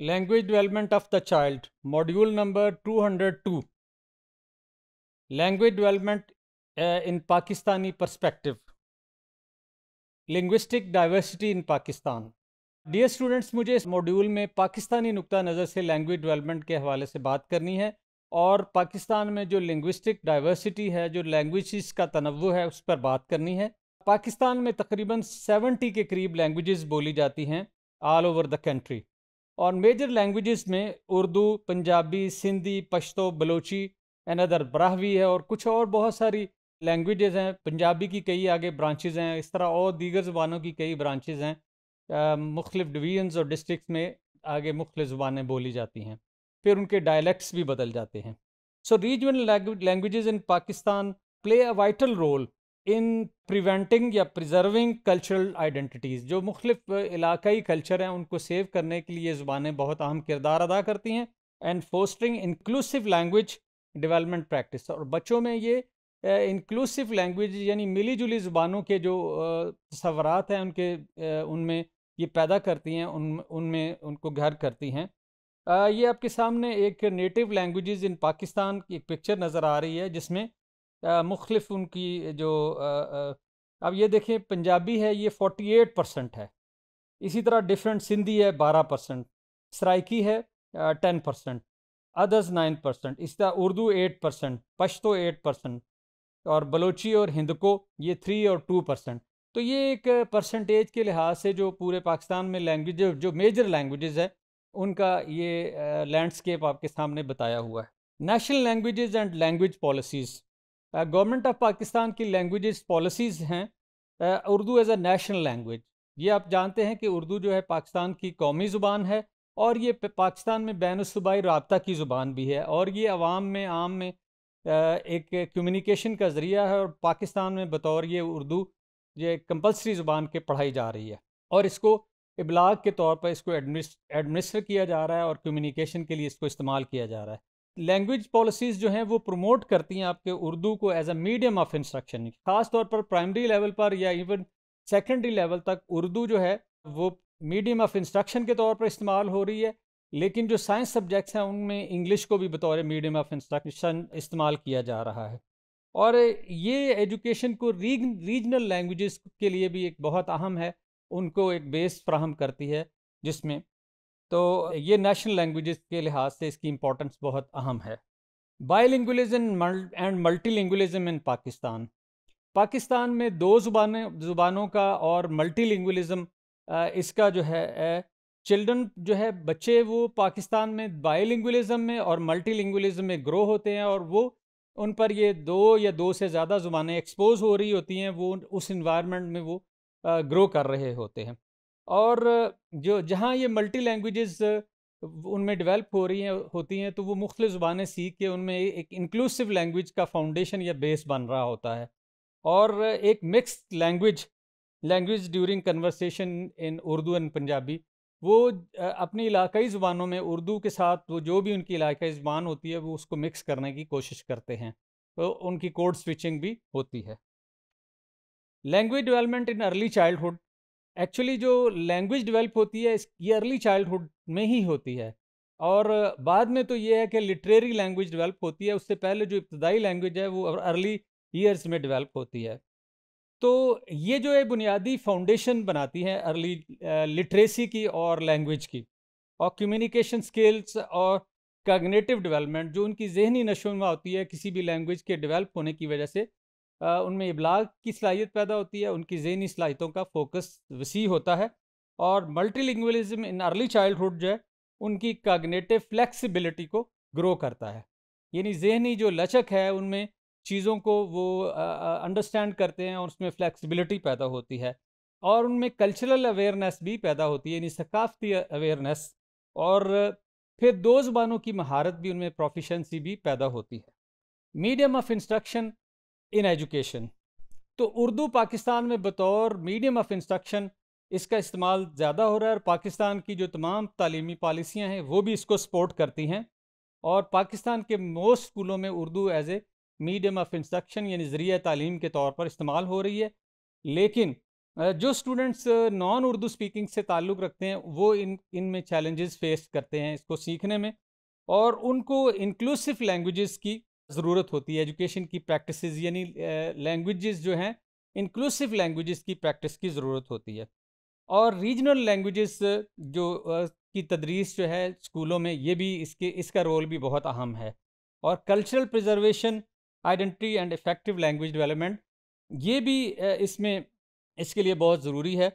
language development of the child module number 202 language development in Pakistani perspective linguistic diversity in Pakistan dear students मुझे इस module में पाकिस्तानी नुक़ा नज़र से language development के हवाले से बात करनी है और पाकिस्तान में जो लिंग्विस्टिक डाइवर्सिटी है जो लैंग्वेज का तनव है उस पर बात करनी है पाकिस्तान में तकरीबन 70 के करीब लैंग्वेजेस बोली जाती हैं ऑल ओवर द कंट्री और मेजर लैंग्वेजेस में उर्दू पंजाबी सिंधी पश्तो बलोची एंड अदर ब्राहवी है और कुछ और बहुत सारी लैंग्वेजेस हैं पंजाबी की कई आगे ब्रांचेज़ हैं इस तरह और दीगर ज़ुबानों की कई ब्रांचेज़ हैं मुख्तफ डिवीज़न्स और डिस्ट्रिक्स में आगे मुख्त ज़ुबानें बोली जाती हैं फिर उनके डायलैक्ट्स भी बदल जाते हैं so regional language in Pakistan play a vital role in preventing या प्रिजर्विंग कल्चरल आइडेंटिटीज़ जो मुख्तफ इलाकई कल्चर हैं उनको सेव करने के लिए ज़ुबानें बहुत अहम किरदार अदा करती हैं and fostering inclusive language development practice और बच्चों में ये इंक्लूसिव लैंग्वेज यानी मिली जुली ज़ुबानों के जो तस्वरत हैं उनके उनमें ये पैदा करती हैं उन उनमें उनको घर करती हैं ये आपके सामने एक नेटिव लैंग्वेजेस इन पाकिस्तान की एक पिक्चर नज़र आ रही है जिसमें मुख्तफ उनकी जो अब ये देखें पंजाबी है ये फोर्टी एट परसेंट है इसी तरह डिफरेंट सिंधी है बारह परसेंट सराइकी है ten percent others nine percent इसी तरह Urdu eight percent Pashto eight percent और बलोची और हिंदको ये थ्री और टू परसेंट तो ये एक परसेंटेज के लिहाज से जो पूरे पाकिस्तान में लैंग्वेज जो, मेजर लैंग्वेजेस है उनका ये लैंडस्केप आपके सामने बताया हुआ है national languages and language policies government of Pakistan की लैंग्वेज पॉलिसीज़ हैं Urdu as a national language ये आप जानते हैं कि उर्दू जो है पाकिस्तान की कौमी ज़ुबान है और ये पाकिस्तान में बैन सूबाई रबता की ज़ुबान भी है और ये आवाम में आम में uh, एक कम्युनिकेशन का ज़रिया है और पाकिस्तान में बतौर ये उर्दू ये कंपलसरी ज़ुबान के पढ़ाई जा रही है और इसको इबलाग के तौर पर इसको एडमिनिस्टर किया जा रहा है और कम्युनिकेशन के लिए इसको इस्तेमाल किया जा रहा है लैंग्वेज पॉलिसीज़ जो हैं वो प्रमोट करती हैं आपके उर्दू को as a medium of instruction ख़ास तौर पर प्राइमरी लेवल पर या इवन सेकेंडरी लेवल तक उर्दू जो है वो मीडियम ऑफ इंस्ट्रक्शन के तौर पर इस्तेमाल हो रही है लेकिन जो साइंस सब्जेक्ट्स हैं उनमें इंग्लिश को भी बतौर मीडियम ऑफ इंस्ट्रक्शन इस्तेमाल किया जा रहा है और ये एजुकेशन को रीजनल लैंग्वेजेस के लिए भी एक बहुत अहम है उनको एक बेस फ्राहम करती है जिसमें तो ये नेशनल लैंग्वेजेस के लिहाज से इसकी इम्पोर्टेंस बहुत अहम है bilingualism and multilingualism in Pakistan Pakistan में दो जुबान ज़ुबानों का और मल्टी लिंगुलिज़म इसका जो है चिल्ड्रन जो है बच्चे वो पाकिस्तान में बायलिंगुलिज्म में और मल्टी लिंगुलज़म में ग्रो होते हैं और वो उन पर ये दो या दो से ज़्यादा ज़ुबानें एक्सपोज हो रही होती हैं वो उस इन्वायरमेंट में वो ग्रो कर रहे होते हैं और जो जहाँ ये मल्टी लैंग्वेजेस उनमें डेवलप हो रही हैं होती हैं तो वो मुख्त ज़ुबानें सीख के उनमें एक इंक्लूसिव लैंग्वेज का फाउंडेशन या बेस बन रहा होता है और एक mix language language during conversation in Urdu and Punjabi वो अपनी इलाकई ज़ुबानों में उर्दू के साथ वो जो भी उनकी इलाकई ज़ुबान होती है वो उसको मिक्स करने की कोशिश करते हैं तो उनकी कोड स्विचिंग भी होती है language development in early childhood actually जो लैंग्वेज डेवलप होती है ये अर्ली चाइल्डहुड में ही होती है और बाद में तो ये है कि लिटरेरी लैंग्वेज डेवलप होती है उससे पहले जो इब्तदाई लैंग्वेज है वो अर्ली ईयर्स में डेवलप होती है तो ये जो है बुनियादी फाउंडेशन बनाती है अर्ली लिटरेसी की और लैंग्वेज की और कम्युनिकेशन स्किल्स और कागनेटिव डेवलपमेंट जो उनकी जहनी नशोनुमा होती है किसी भी लैंग्वेज के डेवलप होने की वजह से उनमें इबलाग की सलाहियत पैदा होती है उनकी जहनी सलाहितों का फोकस वसी होता है और multi multilingualism in early childhood जो है उनकी कागनेटिव फ्लैक्सीबिलिटी को ग्रो करता है यानी जहनी जो लचक है उनमें चीज़ों को वो अंडरस्टैंड करते हैं और उसमें फ्लैक्सीबिलिटी पैदा होती है और उनमें कल्चरल अवेयरनेस भी पैदा होती है यानी सकाफती अवेयरनेस और फिर दो ज़बानों की महारत भी उनमें प्रोफिशेंसी भी पैदा होती है medium of instruction in education तो उर्दू पाकिस्तान में बतौर मीडियम ऑफ इंस्ट्रक्शन इसका इस्तेमाल ज़्यादा हो रहा है और पाकिस्तान की जो तमाम तालीमी पॉलिसियाँ हैं वो भी इसको सपोर्ट करती हैं और पाकिस्तान के मोस्ट स्कूलों में Urdu as a medium of instruction यानी ज़रिया तालीम के तौर पर इस्तेमाल हो रही है लेकिन जो स्टूडेंट्स नॉन उर्दू स्पीकिंग से ताल्लुक़ रखते हैं वो इन इन में चैलेंजेस फेस करते हैं इसको सीखने में और उनको इंक्लूसिव लैंग्वेजेस की ज़रूरत होती है एजुकेशन की प्रैक्टिस यानी लैंग्वेजेस जो हैं इंक्लूसिव लैंग्वेजेस की प्रैक्टिस की ज़रूरत होती है और रीजनल लैंग्वेजेस जो की तदरीस जो है स्कूलों में ये भी इसके इसका रोल भी बहुत अहम है और cultural preservation identity and effective language development ये भी इसमें इसके लिए बहुत ज़रूरी है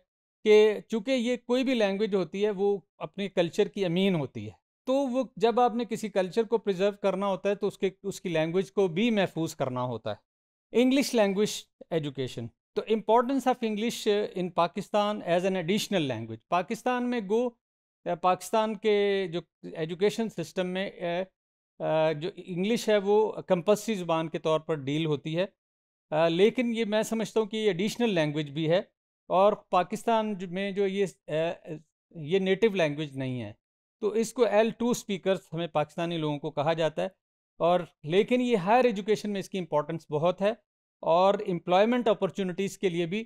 कि चूँकि ये कोई भी लैंग्वेज होती है वो अपने कल्चर की अमीन होती है तो वो जब आपने किसी कल्चर को प्रिजर्व करना होता है तो उसके उसकी लैंग्वेज को भी महफूज करना होता है इंग्लिश लैंग्वेज एजुकेशन तो importance of English in Pakistan as an additional language Pakistan में गो पाकिस्तान के जो एजुकेशन सिस्टम में जो इंग्लिश है वो कंपल्सरी ज़ुबान के तौर पर डील होती है लेकिन ये मैं समझता हूँ कि ये एडिशनल लैंग्वेज भी है और पाकिस्तान में जो ये ये नेटिव लैंग्वेज नहीं है तो इसको एल टू स्पीकर्स हमें पाकिस्तानी लोगों को कहा जाता है और लेकिन ये हायर एजुकेशन में इसकी इम्पोर्टेंस बहुत है और एम्प्लॉयमेंट अपॉर्चुनिटीज़ के लिए भी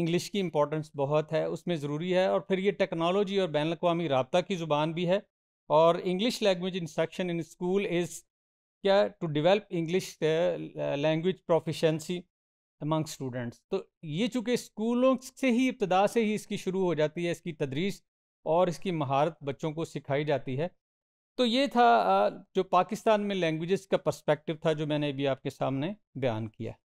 इंग्लिश की इम्पोर्टेंस बहुत है उसमें ज़रूरी है और फिर ये टेक्नोलॉजी और बैन अवी रबता की ज़ुबान भी है और English language instruction in school is क्या to develop English language proficiency among students तो ये चूँकि स्कूलों से ही इब्तदा से ही इसकी शुरू हो जाती है इसकी तदरीस और इसकी महारत बच्चों को सिखाई जाती है तो ये था जो पाकिस्तान में लैंग्वेजेस का पर्सपेक्टिव था जो मैंने अभी आपके सामने बयान किया